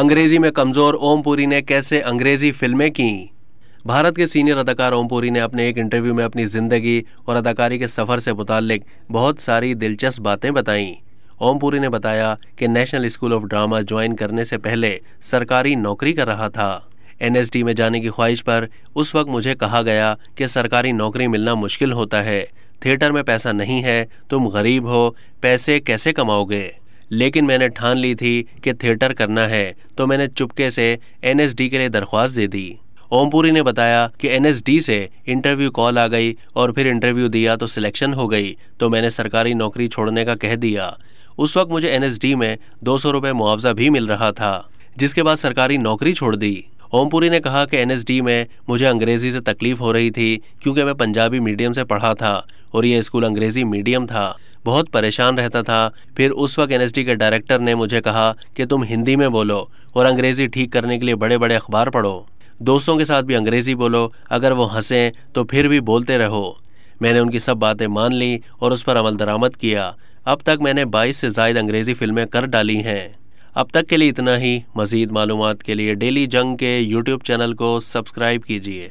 अंग्रेजी में कमज़ोर ओमपुरी ने कैसे अंग्रेजी फिल्में की भारत के सीनियर अदाकार ओमपुरी ने अपने एक इंटरव्यू में अपनी ज़िंदगी और अदाकारी के सफ़र से मुतक बहुत सारी दिलचस्प बातें बताईं ओमपुरी ने बताया कि national school of drama join करने से पहले सरकारी नौकरी कर रहा था एन में जाने की ख्वाहिश पर उस वक्त मुझे कहा गया कि सरकारी नौकरी मिलना मुश्किल होता है थिएटर में पैसा नहीं है तुम गरीब हो पैसे कैसे कमाओगे लेकिन मैंने ठान ली थी कि थिएटर करना है तो मैंने चुपके से एनएसडी के लिए दरख्वास्त दे दी ओमपुरी ने बताया कि एनएसडी से इंटरव्यू कॉल आ गई और फिर इंटरव्यू दिया तो सिलेक्शन हो गई तो मैंने सरकारी नौकरी छोड़ने का कह दिया उस वक्त मुझे एनएसडी में दो सौ रुपये मुआवजा भी मिल रहा था जिसके बाद सरकारी नौकरी छोड़ दी ओमपुरी ने कहा कि एनएसडी में मुझे अंग्रेज़ी से तकलीफ़ हो रही थी क्योंकि मैं पंजाबी मीडियम से पढ़ा था और यह स्कूल अंग्रेज़ी मीडियम था बहुत परेशान रहता था फिर उस वक्त एन के डायरेक्टर ने मुझे कहा कि तुम हिंदी में बोलो और अंग्रेज़ी ठीक करने के लिए बड़े बड़े अखबार पढ़ो दोस्तों के साथ भी अंग्रेज़ी बोलो अगर वो हंसें तो फिर भी बोलते रहो मैंने उनकी सब बातें मान ली और उस पर अमल दरामद किया अब तक मैंने 22 से जायद अंग्रेज़ी फिल्में कर डाली हैं अब तक के लिए इतना ही मज़ीद मालूम के लिए डेली जंग के यूट्यूब चैनल को सब्सक्राइब कीजिए